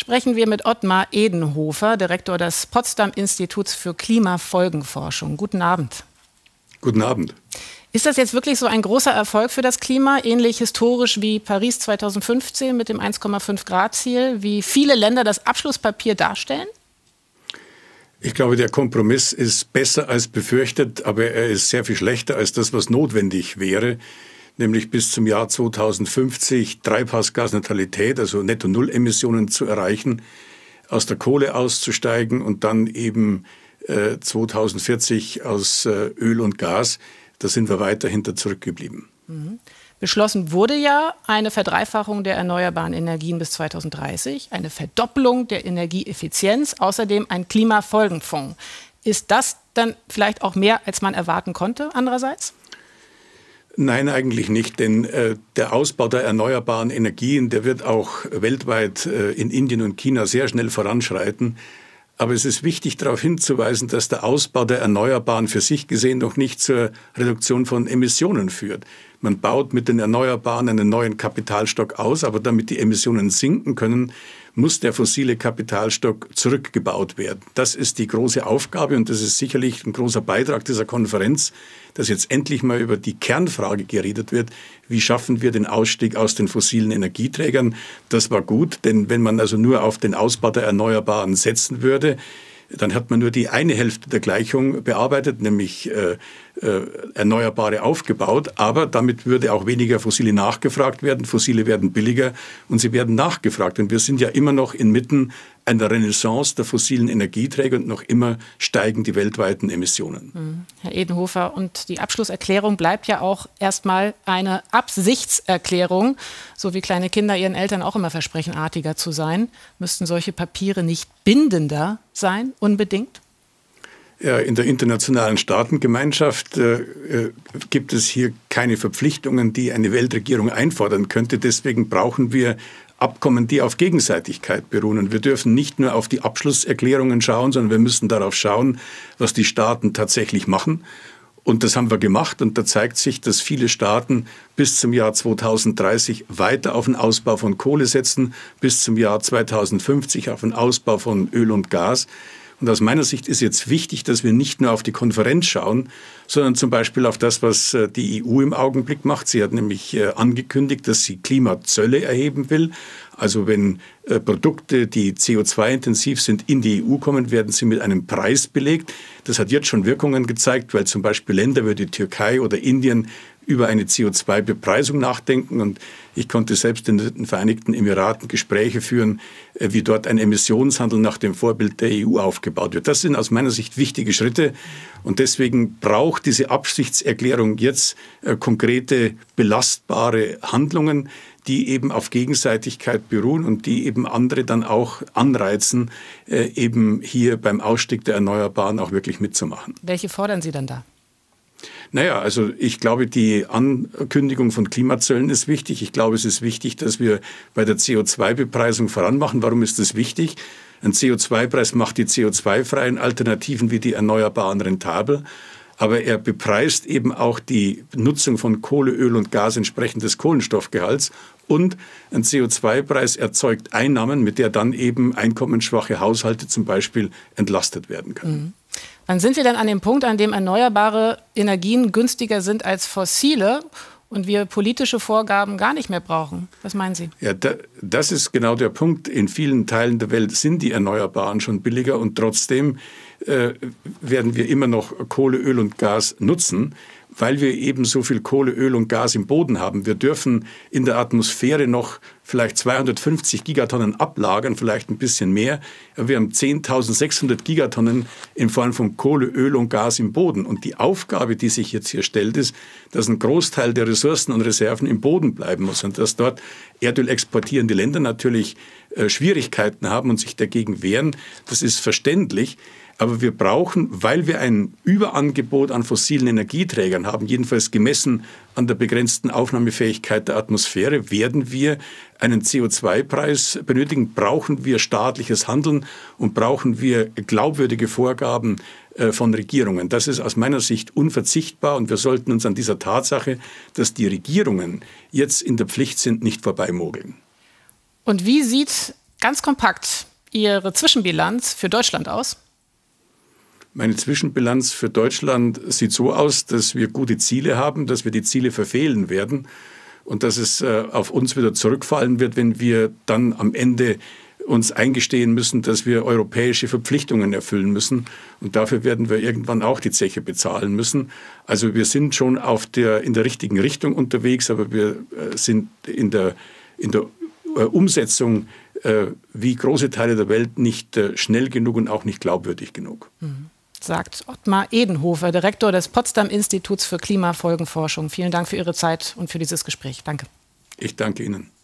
sprechen wir mit Ottmar Edenhofer, Direktor des Potsdam Instituts für Klimafolgenforschung. Guten Abend. Guten Abend. Ist das jetzt wirklich so ein großer Erfolg für das Klima, ähnlich historisch wie Paris 2015 mit dem 1,5 Grad Ziel, wie viele Länder das Abschlusspapier darstellen? Ich glaube, der Kompromiss ist besser als befürchtet, aber er ist sehr viel schlechter als das, was notwendig wäre nämlich bis zum Jahr 2050 Treibhausgasneutralität, also Netto-Null-Emissionen zu erreichen, aus der Kohle auszusteigen und dann eben äh, 2040 aus äh, Öl und Gas. Da sind wir weiter hinter zurückgeblieben. Mhm. Beschlossen wurde ja eine Verdreifachung der erneuerbaren Energien bis 2030, eine Verdoppelung der Energieeffizienz, außerdem ein Klimafolgenfonds. Ist das dann vielleicht auch mehr, als man erwarten konnte andererseits? Nein, eigentlich nicht, denn äh, der Ausbau der erneuerbaren Energien, der wird auch weltweit äh, in Indien und China sehr schnell voranschreiten. Aber es ist wichtig darauf hinzuweisen, dass der Ausbau der Erneuerbaren für sich gesehen noch nicht zur Reduktion von Emissionen führt. Man baut mit den Erneuerbaren einen neuen Kapitalstock aus, aber damit die Emissionen sinken können, muss der fossile Kapitalstock zurückgebaut werden. Das ist die große Aufgabe und das ist sicherlich ein großer Beitrag dieser Konferenz, dass jetzt endlich mal über die Kernfrage geredet wird, wie schaffen wir den Ausstieg aus den fossilen Energieträgern. Das war gut, denn wenn man also nur auf den Ausbau der Erneuerbaren setzen würde, dann hat man nur die eine Hälfte der Gleichung bearbeitet, nämlich äh, äh, Erneuerbare aufgebaut, aber damit würde auch weniger Fossile nachgefragt werden. Fossile werden billiger und sie werden nachgefragt. Und wir sind ja immer noch inmitten einer Renaissance der fossilen Energieträger und noch immer steigen die weltweiten Emissionen. Mhm. Herr Edenhofer, und die Abschlusserklärung bleibt ja auch erstmal eine Absichtserklärung. So wie kleine Kinder ihren Eltern auch immer versprechen, artiger zu sein, müssten solche Papiere nicht bindender sein, unbedingt? in der internationalen Staatengemeinschaft äh, äh, gibt es hier keine Verpflichtungen, die eine Weltregierung einfordern könnte. Deswegen brauchen wir Abkommen, die auf Gegenseitigkeit beruhen. Und wir dürfen nicht nur auf die Abschlusserklärungen schauen, sondern wir müssen darauf schauen, was die Staaten tatsächlich machen. Und das haben wir gemacht und da zeigt sich, dass viele Staaten bis zum Jahr 2030 weiter auf den Ausbau von Kohle setzen, bis zum Jahr 2050 auf den Ausbau von Öl und Gas. Und aus meiner Sicht ist jetzt wichtig, dass wir nicht nur auf die Konferenz schauen, sondern zum Beispiel auf das, was äh, die EU im Augenblick macht. Sie hat nämlich äh, angekündigt, dass sie Klimazölle erheben will. Also wenn äh, Produkte, die CO2-intensiv sind, in die EU kommen, werden sie mit einem Preis belegt. Das hat jetzt schon Wirkungen gezeigt, weil zum Beispiel Länder wie die Türkei oder Indien über eine CO2-Bepreisung nachdenken. Und ich konnte selbst in den Vereinigten Emiraten Gespräche führen, äh, wie dort ein Emissionshandel nach dem Vorbild der EU aufgebaut wird. Das sind aus meiner Sicht wichtige Schritte. Und deswegen braucht diese Absichtserklärung jetzt äh, konkrete, belastbare Handlungen, die eben auf Gegenseitigkeit beruhen und die eben andere dann auch anreizen, äh, eben hier beim Ausstieg der Erneuerbaren auch wirklich mitzumachen. Welche fordern Sie dann da? Naja, also ich glaube, die Ankündigung von Klimazöllen ist wichtig. Ich glaube, es ist wichtig, dass wir bei der CO2-Bepreisung voranmachen. Warum ist das wichtig? Ein CO2-Preis macht die CO2-freien Alternativen wie die Erneuerbaren rentabel. Aber er bepreist eben auch die Nutzung von Kohle, Öl und Gas entsprechend des Kohlenstoffgehalts. Und ein CO2-Preis erzeugt Einnahmen, mit der dann eben einkommensschwache Haushalte zum Beispiel entlastet werden können. Mhm. Dann sind wir dann an dem Punkt, an dem erneuerbare Energien günstiger sind als fossile und wir politische Vorgaben gar nicht mehr brauchen. Was meinen Sie? Ja, da, das ist genau der Punkt. In vielen Teilen der Welt sind die Erneuerbaren schon billiger und trotzdem äh, werden wir immer noch Kohle, Öl und Gas nutzen weil wir eben so viel Kohle, Öl und Gas im Boden haben. Wir dürfen in der Atmosphäre noch vielleicht 250 Gigatonnen ablagern, vielleicht ein bisschen mehr. Wir haben 10.600 Gigatonnen in Form von Kohle, Öl und Gas im Boden. Und die Aufgabe, die sich jetzt hier stellt, ist, dass ein Großteil der Ressourcen und Reserven im Boden bleiben muss und dass dort Erdöl exportierende Länder natürlich äh, Schwierigkeiten haben und sich dagegen wehren. Das ist verständlich. Aber wir brauchen, weil wir ein Überangebot an fossilen Energieträgern haben, jedenfalls gemessen an der begrenzten Aufnahmefähigkeit der Atmosphäre, werden wir einen CO2-Preis benötigen, brauchen wir staatliches Handeln und brauchen wir glaubwürdige Vorgaben äh, von Regierungen. Das ist aus meiner Sicht unverzichtbar und wir sollten uns an dieser Tatsache, dass die Regierungen jetzt in der Pflicht sind, nicht vorbeimogeln. Und wie sieht ganz kompakt Ihre Zwischenbilanz für Deutschland aus? Meine Zwischenbilanz für Deutschland sieht so aus, dass wir gute Ziele haben, dass wir die Ziele verfehlen werden und dass es äh, auf uns wieder zurückfallen wird, wenn wir dann am Ende uns eingestehen müssen, dass wir europäische Verpflichtungen erfüllen müssen. Und dafür werden wir irgendwann auch die Zeche bezahlen müssen. Also wir sind schon auf der, in der richtigen Richtung unterwegs, aber wir äh, sind in der, in der äh, Umsetzung wie große Teile der Welt nicht schnell genug und auch nicht glaubwürdig genug. Mhm sagt Ottmar Edenhofer, Direktor des Potsdam Instituts für Klimafolgenforschung. Vielen Dank für Ihre Zeit und für dieses Gespräch. Danke. Ich danke Ihnen.